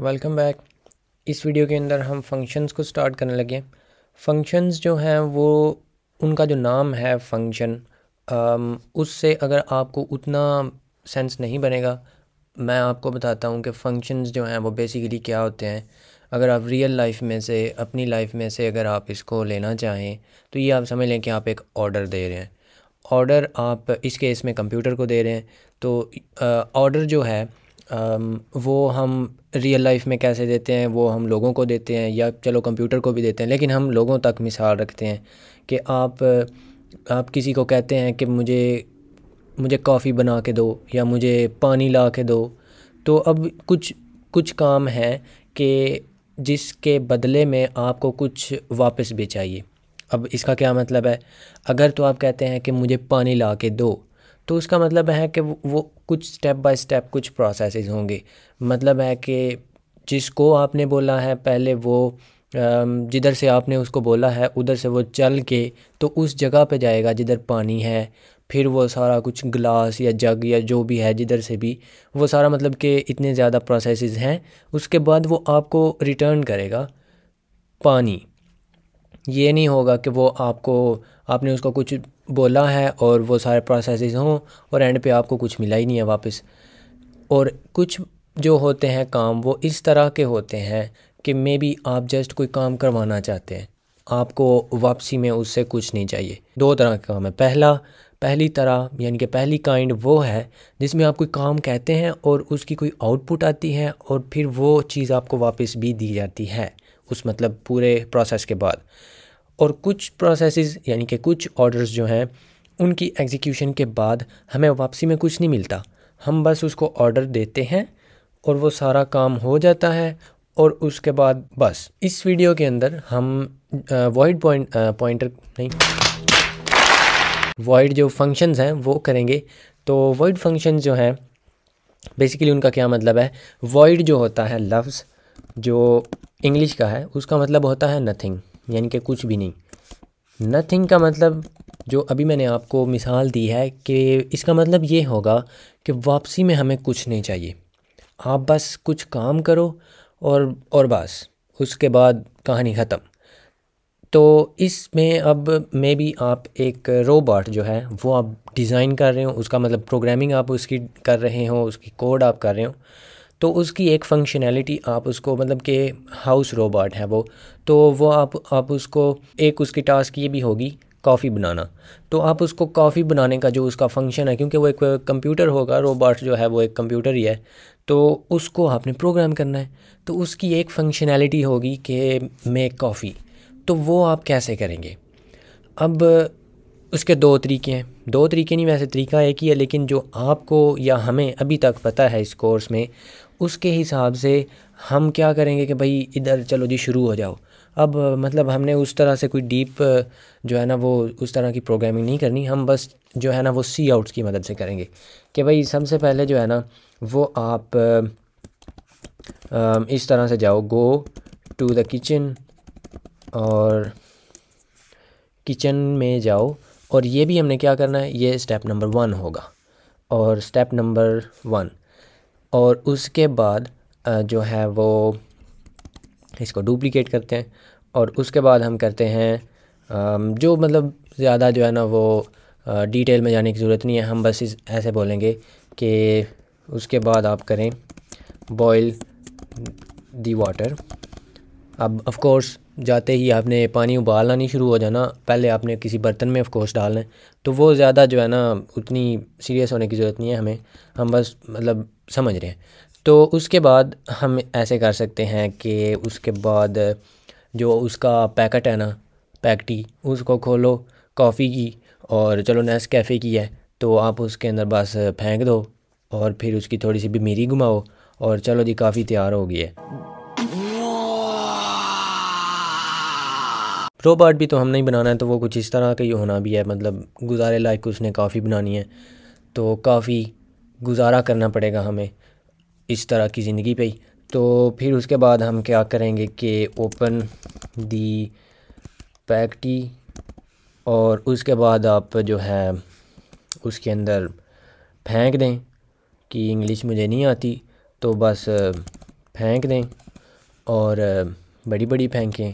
Welcome back इस video के अंदर हम फंक्शंस को स्टार्ट करने लगे फंक्शंस जो हैं वो उनका जो नाम है फंक्शन um, उससे अगर आपको उतना सेंस नहीं बनेगा मैं आपको बताता हूँ कि फंक्शंस जो हैं वो बेसिकली क्या होते हैं अगर आप रियल लाइफ में से अपनी लाइफ में से अगर आप इसको लेना चाहें तो ये आप समझ लें कि आप एक ऑर्डर दे रहे हैं ऑर्डर आप इस केस में कंप्यूटर को दे रहे हैं तो ऑर्डर uh, जो है वो हम रियल लाइफ में कैसे देते हैं वो हम लोगों को देते हैं या चलो कंप्यूटर को भी देते हैं लेकिन हम लोगों तक मिसाल रखते हैं कि आप आप किसी को कहते हैं कि मुझे मुझे कॉफ़ी बना के दो या मुझे पानी ला के दो तो अब कुछ कुछ काम हैं कि जिसके बदले में आपको कुछ वापस भी चाहिए अब इसका क्या मतलब है अगर तो आप कहते हैं कि मुझे पानी ला के दो तो उसका मतलब है कि वो कुछ स्टेप बाय स्टेप कुछ प्रोसेसेस होंगे मतलब है कि जिसको आपने बोला है पहले वो जिधर से आपने उसको बोला है उधर से वो चल के तो उस जगह पे जाएगा जिधर पानी है फिर वो सारा कुछ ग्लास या जग या जो भी है जिधर से भी वो सारा मतलब कि इतने ज़्यादा प्रोसेसेस हैं उसके बाद वो आपको रिटर्न करेगा पानी ये नहीं होगा कि वो आपको आपने उसको कुछ बोला है और वो सारे प्रोसेसेस हों और एंड पे आपको कुछ मिला ही नहीं है वापस और कुछ जो होते हैं काम वो इस तरह के होते हैं कि मे बी आप जस्ट कोई काम करवाना चाहते हैं आपको वापसी में उससे कुछ नहीं चाहिए दो तरह के काम है पहला पहली तरह यानी कि पहली काइंड वो है जिसमें आप कोई काम कहते हैं और उसकी कोई आउटपुट आती है और फिर वो चीज़ आपको वापस भी दी जाती है उस मतलब पूरे प्रोसेस के बाद और कुछ प्रोसेसेस यानी कि कुछ ऑर्डर्स जो हैं उनकी एग्जीक्यूशन के बाद हमें वापसी में कुछ नहीं मिलता हम बस उसको ऑर्डर देते हैं और वो सारा काम हो जाता है और उसके बाद बस इस वीडियो के अंदर हम वॉइड पॉइंट पॉइंटर नहीं वॉइड जो फंक्शंस हैं वो करेंगे तो वॉइड फंक्शन जो हैं बेसिकली उनका क्या मतलब है वॉइड जो होता है लफ्ज़ जो इंग्लिश का है उसका मतलब होता है नथिंग यानी कि कुछ भी नहीं नथिंग का मतलब जो अभी मैंने आपको मिसाल दी है कि इसका मतलब ये होगा कि वापसी में हमें कुछ नहीं चाहिए आप बस कुछ काम करो और और बस उसके बाद कहानी ख़त्म तो इसमें अब मे भी आप एक रोबोट जो है वो आप डिज़ाइन कर रहे हो उसका मतलब प्रोग्रामिंग आप उसकी कर रहे हो उसकी कोड आप कर रहे हो तो उसकी एक फंक्शनैलिटी आप उसको मतलब कि हाउस रोबोट है वो तो वो आप आप उसको एक उसकी टास्क ये भी होगी कॉफ़ी बनाना तो आप उसको कॉफ़ी बनाने का जो उसका फंक्शन है क्योंकि वो एक कंप्यूटर होगा रोबोट जो है वो एक कंप्यूटर ही है तो उसको आपने प्रोग्राम करना है तो उसकी एक फंक्शनैलिटी होगी कि मेक कॉफ़ी तो वो आप कैसे करेंगे अब उसके दो तरीके हैं दो तरीके नहीं वैसे तरीका एक ही है लेकिन जो आपको या हमें अभी तक पता है इस कोर्स में उसके हिसाब से हम क्या करेंगे कि भाई इधर चलो जी शुरू हो जाओ अब मतलब हमने उस तरह से कोई डीप जो है ना वो उस तरह की प्रोग्रामिंग नहीं करनी हम बस जो है ना वो सी आउट्स की मदद से करेंगे कि भाई सबसे पहले जो है ना वो आप इस तरह से जाओ गो टू द किचन और किचन में जाओ और ये भी हमने क्या करना है ये स्टेप नंबर वन होगा और स्टेप नंबर वन और उसके बाद जो है वो इसको डुप्लिकेट करते हैं और उसके बाद हम करते हैं जो मतलब ज़्यादा जो है ना वो डिटेल में जाने की ज़रूरत नहीं है हम बस इस ऐसे बोलेंगे कि उसके बाद आप करें बॉयल दी वाटर अब ऑफ कोर्स जाते ही आपने पानी उबालना नहीं शुरू हो जाना पहले आपने किसी बर्तन में ऑफ कोर्स डालना है तो वो ज़्यादा जो है ना उतनी सीरियस होने की ज़रूरत नहीं है हमें हम बस मतलब समझ रहे हैं तो उसके बाद हम ऐसे कर सकते हैं कि उसके बाद जो उसका पैकेट है ना पैकटी उसको खोलो कॉफ़ी की और चलो नेस कैफ़े की है तो आप उसके अंदर बस फेंक दो और फिर उसकी थोड़ी सी बीमारी घुमाओ और चलो जी काफ़ी तैयार हो गई है रोबोट भी तो हमने ही बनाना है तो वो कुछ इस तरह का ही होना भी है मतलब गुजारे लायक उसने काफ़ी बनानी है तो काफ़ी गुजारा करना पड़ेगा हमें इस तरह की ज़िंदगी पे ही तो फिर उसके बाद हम क्या करेंगे कि ओपन दी पैकटी और उसके बाद आप जो है उसके अंदर फेंक दें कि इंग्लिश मुझे नहीं आती तो बस फेंक दें और बड़ी बड़ी फेंकें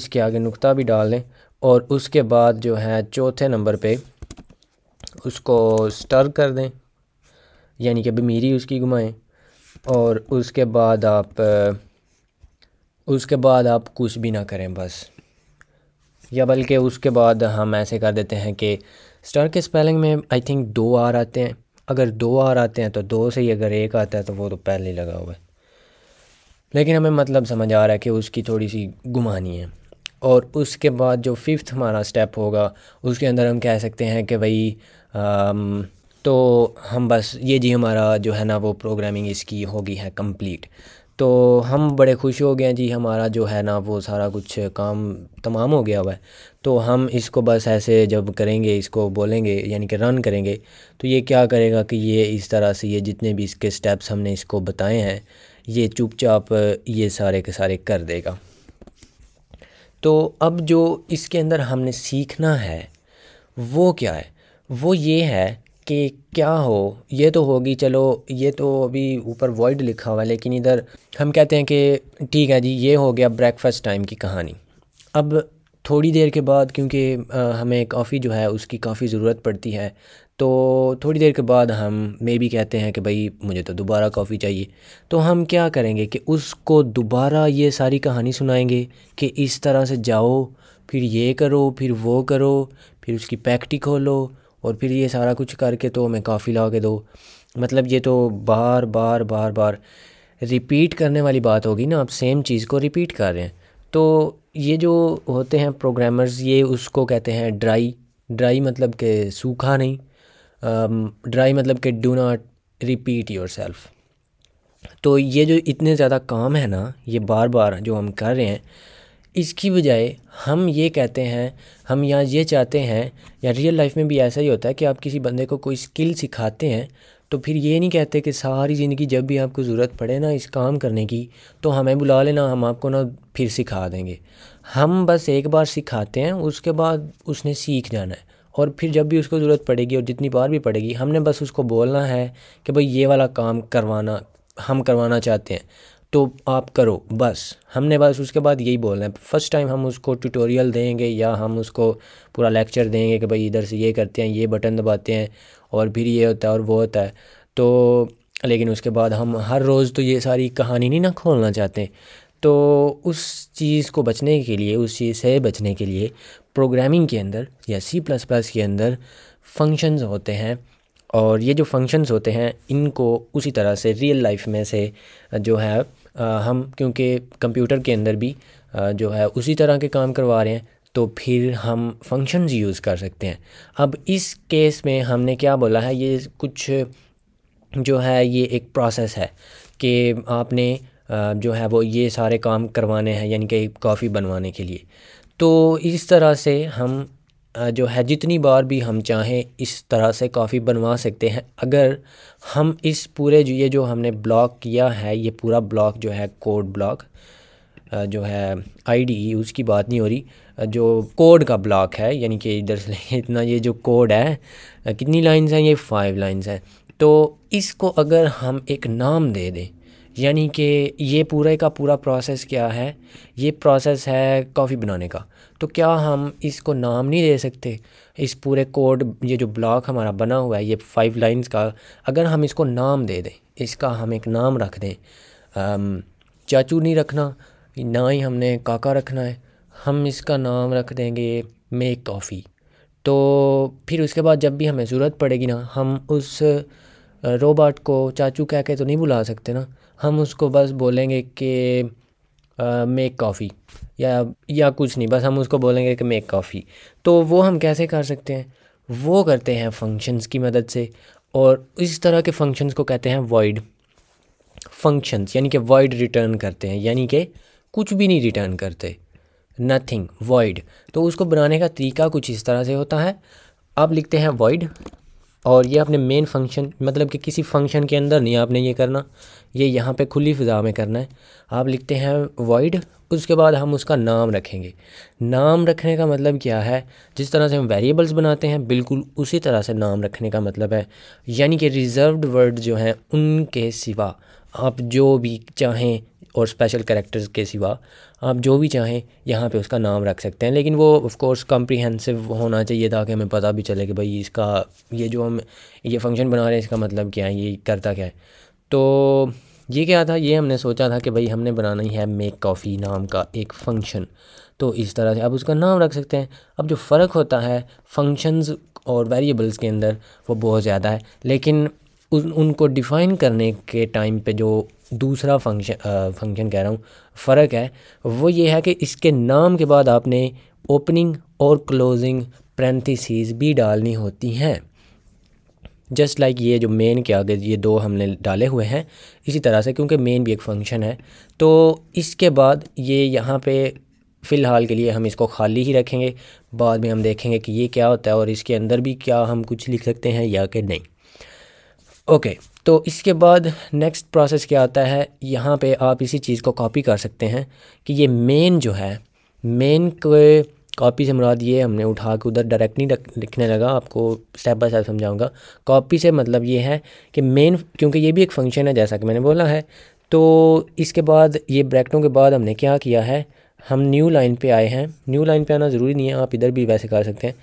इसके आगे नुक्ता भी डाल दें और उसके बाद जो है चौथे नंबर पे उसको स्टर कर दें यानी कि अभी मीरी उसकी घुमाएं और उसके बाद आप उसके बाद आप कुछ भी ना करें बस या बल्कि उसके बाद हम ऐसे कर देते हैं कि स्टार के स्पेलिंग में आई थिंक दो आर आते हैं अगर दो आर आते हैं तो दो से ही अगर एक आता है तो वो तो पहले ही लगा हुआ है लेकिन हमें मतलब समझ आ रहा है कि उसकी थोड़ी सी घुमानी है और उसके बाद जो फिफ्थ हमारा स्टेप होगा उसके अंदर हम कह सकते हैं कि भाई तो हम बस ये जी हमारा जो है ना वो प्रोग्रामिंग इसकी होगी है कंप्लीट तो हम बड़े खुश हो गए हैं जी हमारा जो है ना वो सारा कुछ काम तमाम हो गया हुआ है तो हम इसको बस ऐसे जब करेंगे इसको बोलेंगे यानी कि रन करेंगे तो ये क्या करेगा कि ये इस तरह से ये जितने भी इसके स्टेप्स हमने इसको बताए हैं ये चुपचाप ये सारे के सारे कर देगा तो अब जो इसके अंदर हमने सीखना है वो क्या है वो ये है कि क्या हो ये तो होगी चलो ये तो अभी ऊपर वॉइड लिखा हुआ है लेकिन इधर हम कहते हैं कि ठीक है जी ये हो गया ब्रेकफास्ट टाइम की कहानी अब थोड़ी देर के बाद क्योंकि हमें कॉफ़ी जो है उसकी काफ़ी ज़रूरत पड़ती है तो थोड़ी देर के बाद हम मे भी कहते हैं कि भाई मुझे तो दोबारा कॉफ़ी चाहिए तो हम क्या करेंगे कि उसको दोबारा ये सारी कहानी सुनाएंगे कि इस तरह से जाओ फिर ये करो फिर वो करो फिर उसकी पैकटी खोलो और फिर ये सारा कुछ करके तो हमें काफ़ी ला के दो मतलब ये तो बार बार बार बार रिपीट करने वाली बात होगी ना आप सेम चीज़ को रिपीट कर रहे हैं तो ये जो होते हैं प्रोग्रामर्स ये उसको कहते हैं ड्राई ड्राई मतलब के सूखा नहीं ड्राई मतलब के do not repeat yourself तो ये जो इतने ज़्यादा काम है ना ये बार बार जो हम कर रहे हैं इसकी बजाय हम ये कहते हैं हम यहाँ ये चाहते हैं या रियल लाइफ में भी ऐसा ही होता है कि आप किसी बंदे को कोई स्किल सिखाते हैं तो फिर ये नहीं कहते कि सारी ज़िंदगी जब भी आपको ज़रूरत पड़े ना इस काम करने की तो हमें बुला लेना हम आपको ना फिर सिखा देंगे हम बस एक बार सिखाते हैं उसके बाद उसने सीख जाना है और फिर जब भी उसको ज़रूरत पड़ेगी और जितनी बार भी पड़ेगी हमने बस उसको बोलना है कि भाई ये वाला काम करवाना हम करवाना चाहते हैं तो आप करो बस हमने बस उसके बाद यही बोलना है फर्स्ट टाइम हम उसको ट्यूटोरियल देंगे या हम उसको पूरा लेक्चर देंगे कि भाई इधर से ये करते हैं ये बटन दबाते हैं और फिर ये होता है और वो होता है तो लेकिन उसके बाद हम हर रोज़ तो ये सारी कहानी नहीं ना खोलना चाहते तो उस चीज़ को बचने के लिए उस चीज़ से बचने के लिए प्रोग्रामिंग के अंदर या सी प्लस प्लस के अंदर फंक्शंस होते हैं और ये जो फंक्शंस होते हैं इनको उसी तरह से रियल लाइफ में से जो है हम क्योंकि कंप्यूटर के अंदर भी जो है उसी तरह के काम करवा रहे हैं तो फिर हम फंक्शंस यूज़ कर सकते हैं अब इस केस में हमने क्या बोला है ये कुछ जो है ये एक प्रोसेस है कि आपने जो है वो ये सारे काम करवाने हैं यानी कि कॉफ़ी बनवाने के लिए तो इस तरह से हम जो है जितनी बार भी हम चाहें इस तरह से कॉफ़ी बनवा सकते हैं अगर हम इस पूरे जो ये जो हमने ब्लॉक किया है ये पूरा ब्लॉक जो है कोड ब्लॉक जो है आईडी उसकी बात नहीं हो रही जो कोड का ब्लॉक है यानी कि इधर से इतना ये जो कोड है कितनी लाइंस हैं ये फाइव लाइंस हैं तो इसको अगर हम एक नाम दे दें यानी कि ये पूरे का पूरा प्रोसेस क्या है ये प्रोसेस है कॉफ़ी बनाने का तो क्या हम इसको नाम नहीं दे सकते इस पूरे कोड ये जो ब्लॉक हमारा बना हुआ है ये फाइव लाइंस का अगर हम इसको नाम दे दें इसका हम एक नाम रख दें चाचू नहीं रखना ना ही हमने काका रखना है हम इसका नाम रख देंगे मेक कॉफ़ी तो फिर उसके बाद जब भी हमें ज़रूरत पड़ेगी ना हम उस रोबोट को चाचू कह के तो नहीं बुला सकते ना हम उसको बस बोलेंगे कि मेक कॉफ़ी या या कुछ नहीं बस हम उसको बोलेंगे कि मेक कॉफ़ी तो वो हम कैसे कर सकते हैं वो करते हैं फंक्शंस की मदद से और इस तरह के फंक्शंस को कहते हैं वॉइड फंक्शंस यानी कि वॉइड रिटर्न करते हैं यानी कि कुछ भी नहीं रिटर्न करते नथिंग वॉइड तो उसको बनाने का तरीका कुछ इस तरह से होता है अब लिखते हैं वॉइड और ये अपने मेन फंक्शन मतलब कि किसी फंक्शन के अंदर नहीं आपने ये करना ये यहाँ पे खुली फ़िज़ा में करना है आप लिखते हैं वॉइड उसके बाद हम उसका नाम रखेंगे नाम रखने का मतलब क्या है जिस तरह से हम वेरिएबल्स बनाते हैं बिल्कुल उसी तरह से नाम रखने का मतलब है यानी कि रिज़र्व्ड वर्ड जो हैं उनके सिवा आप जो भी चाहें और स्पेशल करेक्टर्स के सिवा आप जो भी चाहें यहाँ पे उसका नाम रख सकते हैं लेकिन वो ऑफ कोर्स कम्प्रीहेंसिव होना चाहिए ताकि हमें पता भी चले कि भाई इसका ये जो हम ये फंक्शन बना रहे हैं इसका मतलब क्या है ये करता क्या है तो ये क्या था ये हमने सोचा था कि भाई हमने बनाना ही है मेक कॉफ़ी नाम का एक फ़ंक्शन तो इस तरह से आप उसका नाम रख सकते हैं अब जो फ़र्क होता है फंक्शंस और वेरिएबल्स के अंदर वो बहुत ज़्यादा है लेकिन उन उनको डिफ़ाइन करने के टाइम पे जो दूसरा फंक्शन फंक्शन कह रहा हूँ फ़र्क है वो ये है कि इसके नाम के बाद आपने ओपनिंग और क्लोजिंग प्रेंथिसज भी डालनी होती हैं जस्ट लाइक like ये जो मेन के आगे ये दो हमने डाले हुए हैं इसी तरह से क्योंकि मेन भी एक फंक्शन है तो इसके बाद ये यहाँ पे फ़िलहाल के लिए हम इसको खाली ही रखेंगे बाद में हम देखेंगे कि ये क्या होता है और इसके अंदर भी क्या हम कुछ लिख सकते हैं या कि नहीं ओके तो इसके बाद नेक्स्ट प्रोसेस क्या आता है यहाँ पे आप इसी चीज़ को कॉपी कर सकते हैं कि ये मेन जो है मेन के कॉपी से मुराद ये हमने उठा के उधर डायरेक्ट नहीं लिखने लगा आपको स्टेप बाय स्टेप समझाऊंगा कॉपी से मतलब ये है कि मेन क्योंकि ये भी एक फंक्शन है जैसा कि मैंने बोला है तो इसके बाद ये ब्रैकटों के बाद हमने क्या किया है हम न्यू लाइन पे आए हैं न्यू लाइन पे आना ज़रूरी नहीं है आप इधर भी वैसे कर सकते हैं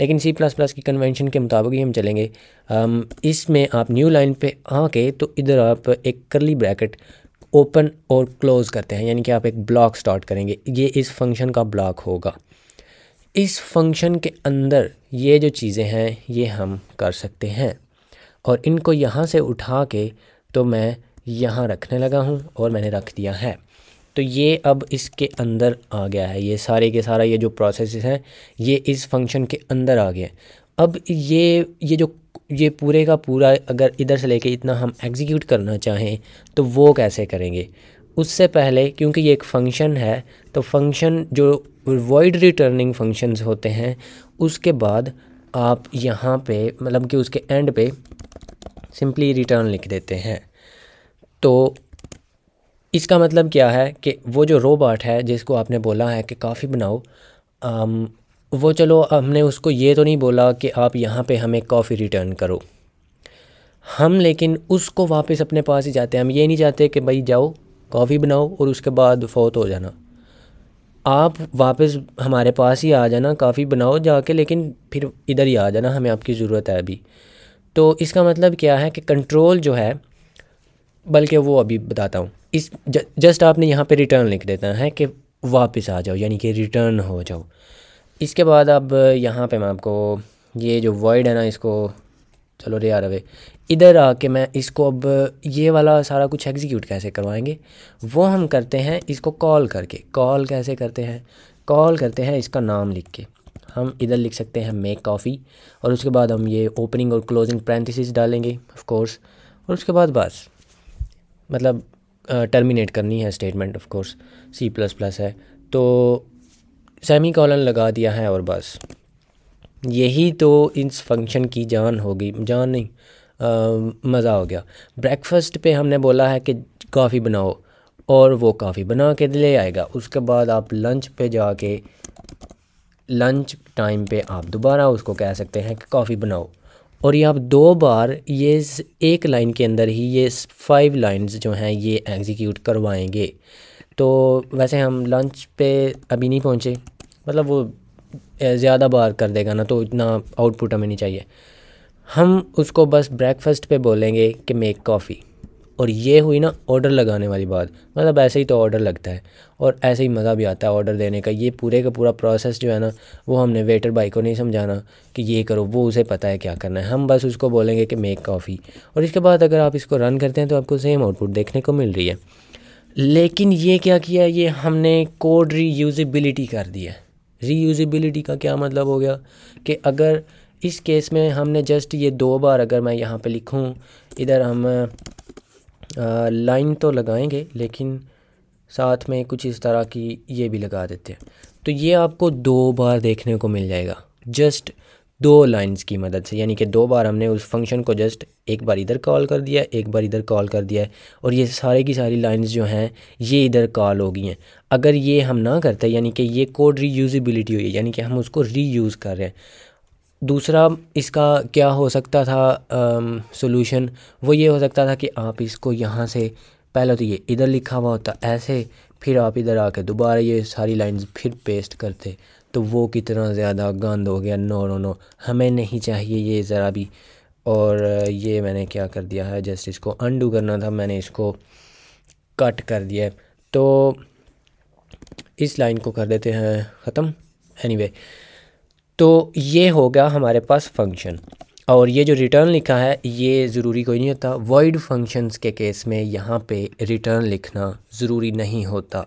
लेकिन सी प्लस प्लस की कन्वेंशन के मुताबिक ही हम चलेंगे इसमें आप न्यू लाइन पे आके तो इधर आप एक करली ब्रैकेट ओपन और क्लोज़ करते हैं यानी कि आप एक ब्लॉक स्टार्ट करेंगे ये इस फंक्शन का ब्लॉक होगा इस फंक्शन के अंदर ये जो चीज़ें हैं ये हम कर सकते हैं और इनको यहाँ से उठा के तो मैं यहाँ रखने लगा हूँ और मैंने रख दिया है तो ये अब इसके अंदर आ गया है ये सारे के सारा ये जो प्रोसेस हैं ये इस फंक्शन के अंदर आ गया अब ये ये जो ये पूरे का पूरा अगर इधर से लेके इतना हम एग्जीक्यूट करना चाहें तो वो कैसे करेंगे उससे पहले क्योंकि ये एक फ़ंक्शन है तो फंक्शन जो वॉइड रिटर्निंग फंक्शंस होते हैं उसके बाद आप यहाँ पे मतलब कि उसके एंड पे सिंपली रिटर्न लिख देते हैं तो इसका मतलब क्या है कि वो जो रोबोट है जिसको आपने बोला है कि काफ़ी बनाओ आम, वो चलो हमने उसको ये तो नहीं बोला कि आप यहाँ पे हमें कॉफ़ी रिटर्न करो हम लेकिन उसको वापस अपने पास ही जाते हैं हम ये नहीं चाहते कि भाई जाओ कॉफ़ी बनाओ और उसके बाद फौत हो जाना आप वापस हमारे पास ही आ जाना काफ़ी बनाओ जाके लेकिन फिर इधर ही आ जाना हमें आपकी ज़रूरत है अभी तो इसका मतलब क्या है कि कंट्रोल जो है बल्कि वो अभी बताता हूँ इस ज, जस्ट आपने यहाँ पे रिटर्न लिख देता है कि वापस आ जाओ यानी कि रिटर्न हो जाओ इसके बाद अब यहाँ पे मैं आपको ये जो वर्ड है ना इसको चलो रे यार अवे इधर आके मैं इसको अब ये वाला सारा कुछ एग्जीक्यूट कैसे करवाएंगे वो हम करते हैं इसको कॉल करके कॉल कैसे करते हैं कॉल करते हैं इसका नाम लिख के हम इधर लिख सकते हैं मेक कॉफ़ी और उसके बाद हम ये ओपनिंग और क्लोजिंग प्रैंथिस डालेंगे ऑफ कोर्स और उसके बाद बस मतलब टर्मिनेट करनी है statement of course C plus plus है तो सेमी कॉलन लगा दिया है और बस यही तो इस फंक्शन की जान होगी जान नहीं मज़ा हो गया ब्रेकफास्ट पे हमने बोला है कि कॉफ़ी बनाओ और वो कॉफ़ी बना के ले आएगा उसके बाद आप लंच पे जाके लंच टाइम पे आप दोबारा उसको कह सकते हैं कि कॉफ़ी बनाओ और ये आप दो बार ये एक लाइन के अंदर ही ये फाइव लाइंस जो हैं ये एग्जीक्यूट करवाएंगे तो वैसे हम लंच पे अभी नहीं पहुँचे मतलब वो ज़्यादा बार कर देगा ना तो इतना आउटपुट हमें नहीं चाहिए हम उसको बस ब्रेकफास्ट पे बोलेंगे कि मेक कॉफ़ी और ये हुई ना ऑर्डर लगाने वाली बात मतलब ऐसे ही तो ऑर्डर लगता है और ऐसे ही मज़ा भी आता है ऑर्डर देने का ये पूरे का पूरा प्रोसेस जो है ना वो हमने वेटर भाई को नहीं समझाना कि ये करो वो उसे पता है क्या करना है हम बस उसको बोलेंगे कि मेक कॉफ़ी और इसके बाद अगर आप इसको रन करते हैं तो आपको सेम आउटपुट देखने को मिल रही है लेकिन ये क्या किया ये हमने कोड रीयूजिबिलिटी कर दिया रीयूजिबिलिटी का क्या मतलब हो गया कि अगर इस केस में हमने जस्ट ये दो बार अगर मैं यहाँ पे लिखूँ इधर हम लाइन तो लगाएंगे लेकिन साथ में कुछ इस तरह की ये भी लगा देते हैं तो ये आपको दो बार देखने को मिल जाएगा जस्ट दो लाइंस की मदद से यानी कि दो बार हमने उस फंक्शन को जस्ट एक बार इधर कॉल कर दिया एक बार इधर कॉल कर दिया है और ये सारे की सारी लाइंस जो हैं ये इधर कॉल हो गई हैं अगर ये हम ना करते यानी कि ये कोड रीयूज़बिलिटी हुई यानी कि हम उसको रीयूज़ कर रहे हैं दूसरा इसका क्या हो सकता था सोल्यूशन वो ये हो सकता था कि आप इसको यहाँ से पहले तो ये इधर लिखा हुआ होता ऐसे फिर आप इधर आके दोबारा ये सारी लाइंस फिर पेस्ट करते तो वो कितना ज़्यादा गंद हो गया नो नो नो हमें नहीं चाहिए ये ज़रा भी और ये मैंने क्या कर दिया है जस्ट इसको अनडू करना था मैंने इसको कट कर दिया तो इस लाइन को कर देते हैं ख़त्म एनीवे anyway, तो ये होगा हमारे पास फंक्शन और ये जो रिटर्न लिखा है ये ज़रूरी कोई नहीं होता वर्ड फंक्शंस के केस में यहाँ पे रिटर्न लिखना ज़रूरी नहीं होता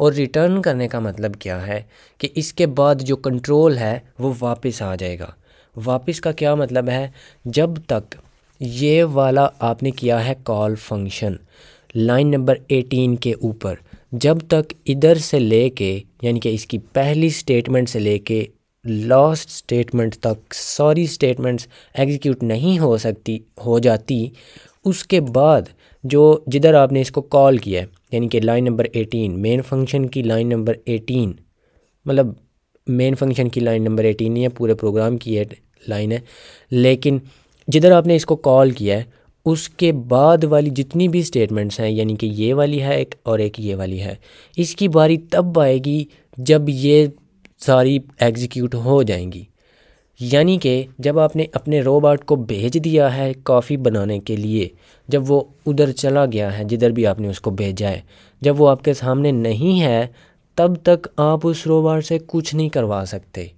और रिटर्न करने का मतलब क्या है कि इसके बाद जो कंट्रोल है वो वापस आ जाएगा वापस का क्या मतलब है जब तक ये वाला आपने किया है कॉल फंक्शन लाइन नंबर 18 के ऊपर जब तक इधर से लेके यानी कि इसकी पहली स्टेटमेंट से लेके लास्ट स्टेटमेंट तक सारी स्टेटमेंट्स एग्जीक्यूट नहीं हो सकती हो जाती उसके बाद जो जिधर आपने इसको कॉल किया है यानी कि line number eighteen main function की लाइन नंबर एटीन मतलब मेन फंक्शन की लाइन नंबर एटीन है पूरे प्रोग्राम की है लाइन है लेकिन जिधर आपने इसको कॉल किया है उसके बाद वाली जितनी भी स्टेटमेंट्स हैं यानी कि ये वाली है एक और एक ये वाली है इसकी बारी तब आएगी जब ये सारी एग्जीक्यूट हो जाएंगी यानी कि जब आपने अपने रोबोट को भेज दिया है कॉफ़ी बनाने के लिए जब वो उधर चला गया है जिधर भी आपने उसको भेजा है जब वो आपके सामने नहीं है तब तक आप उस रोबोट से कुछ नहीं करवा सकते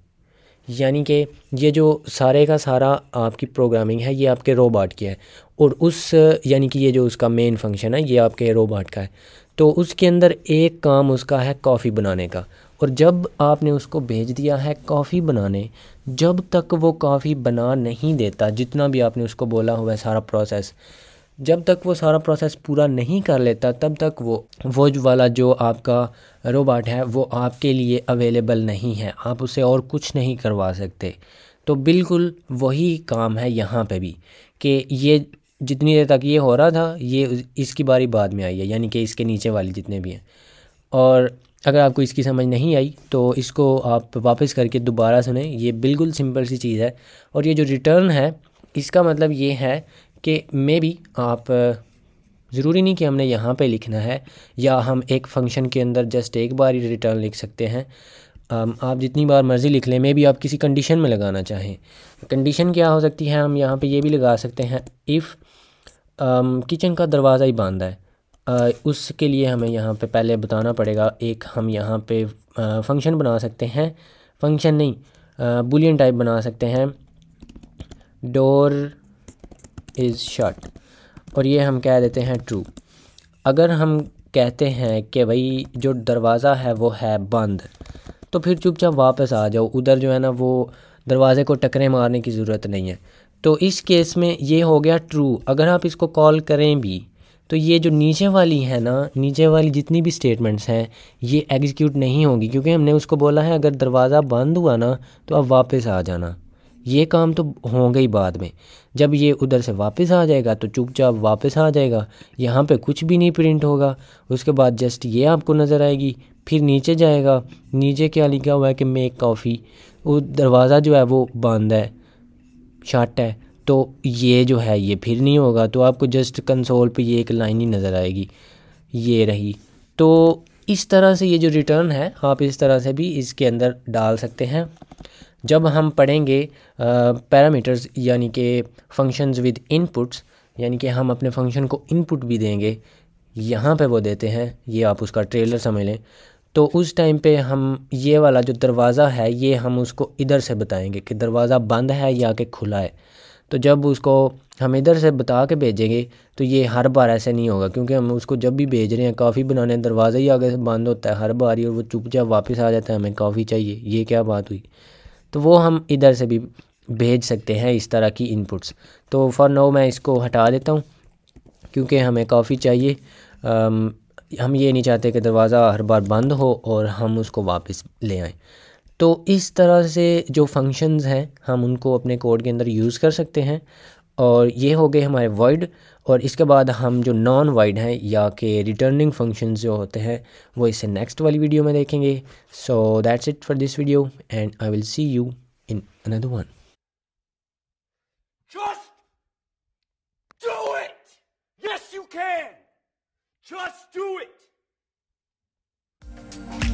यानी कि ये जो सारे का सारा आपकी प्रोग्रामिंग है ये आपके रोबोट की है और उस यानी कि ये जो उसका मेन फंक्शन है ये आपके रोबोट का है तो उसके अंदर एक काम उसका है कॉफ़ी बनाने का और जब आपने उसको भेज दिया है कॉफ़ी बनाने जब तक वो कॉफ़ी बना नहीं देता जितना भी आपने उसको बोला हुआ है सारा प्रोसेस जब तक वो सारा प्रोसेस पूरा नहीं कर लेता तब तक वो वो वाला जो आपका रोबोट है वो आपके लिए अवेलेबल नहीं है आप उसे और कुछ नहीं करवा सकते तो बिल्कुल वही काम है यहाँ पे भी कि ये जितनी देर तक ये हो रहा था ये इसकी बारी बाद में आई है यानी कि इसके नीचे वाली जितने भी हैं और अगर आपको इसकी समझ नहीं आई तो इसको आप वापस करके दोबारा सुने ये बिल्कुल सिंपल सी चीज़ है और ये जो रिटर्न है इसका मतलब ये है कि मे बी आप ज़रूरी नहीं कि हमने यहाँ पे लिखना है या हम एक फंक्शन के अंदर जस्ट एक बार ही रिटर्न लिख सकते हैं आप जितनी बार मर्ज़ी लिख लें मे भी आप किसी कंडीशन में लगाना चाहें कंडीशन क्या हो सकती है हम यहाँ पे ये भी लगा सकते हैं इफ़ किचन का दरवाज़ा ही बंद है उसके लिए हमें यहाँ पे पहले बताना पड़ेगा एक हम यहाँ पे फंक्शन बना सकते हैं फंक्शन नहीं बुलियन टाइप बना सकते हैं डोर इज़ शट और ये हम कह देते हैं ट्रू अगर हम कहते हैं कि भाई जो दरवाज़ा है वो है बंद तो फिर चुपचाप वापस आ जाओ उधर जो है ना वो दरवाज़े को टकरे मारने की ज़रूरत नहीं है तो इस केस में ये हो गया ट्रू अगर आप इसको कॉल करें भी तो ये जो नीचे वाली है ना नीचे वाली जितनी भी स्टेटमेंट्स हैं ये एग्जीक्यूट नहीं होगी क्योंकि हमने उसको बोला है अगर दरवाज़ा बंद हुआ ना तो अब वापस आ जाना ये काम तो होंगे ही बाद में जब ये उधर से वापस आ जाएगा तो चुपचाप वापस आ जाएगा यहाँ पे कुछ भी नहीं प्रिंट होगा उसके बाद जस्ट ये आपको नज़र आएगी फिर नीचे जाएगा नीचे क्या लिखा हुआ है कि मेक कॉफ़ी वो दरवाज़ा जो है वो बंद है शट है तो ये जो है ये फिर नहीं होगा तो आपको जस्ट कंसोल पे ये एक लाइन ही नज़र आएगी ये रही तो इस तरह से ये जो रिटर्न है आप इस तरह से भी इसके अंदर डाल सकते हैं जब हम पढ़ेंगे पैरामीटर्स यानी कि फंक्शंस विद इनपुट्स यानी कि हम अपने फंक्शन को इनपुट भी देंगे यहाँ पे वो देते हैं ये आप उसका ट्रेलर समझ लें तो उस टाइम पे हम ये वाला जो दरवाज़ा है ये हम उसको इधर से बताएंगे कि दरवाज़ा बंद है या कि खुला है तो जब उसको हम इधर से बता के भेजेंगे तो ये हर बार ऐसे नहीं होगा क्योंकि हम उसको जब भी भेज रहे हैं काफ़ी बनाने दरवाज़ा ही आगे से बंद होता है हर बार ही और वो चुपचाप वापस आ जाता है हमें काफ़ी चाहिए ये क्या बात हुई तो वो हम इधर से भी भेज सकते हैं इस तरह की इनपुट्स तो फॉर नो मैं इसको हटा देता हूँ क्योंकि हमें काफ़ी चाहिए आम, हम ये नहीं चाहते कि दरवाज़ा हर बार बंद हो और हम उसको वापस ले आएँ तो इस तरह से जो फंक्शंस हैं हम उनको अपने कोड के अंदर यूज़ कर सकते हैं और ये हो गए हमारे वर्ड और इसके बाद हम जो नॉन वाइड हैं या कि रिटर्निंग फंक्शन जो होते हैं वो इसे नेक्स्ट वाली वीडियो में देखेंगे so that's it for this video and I will see you in another one Just do it!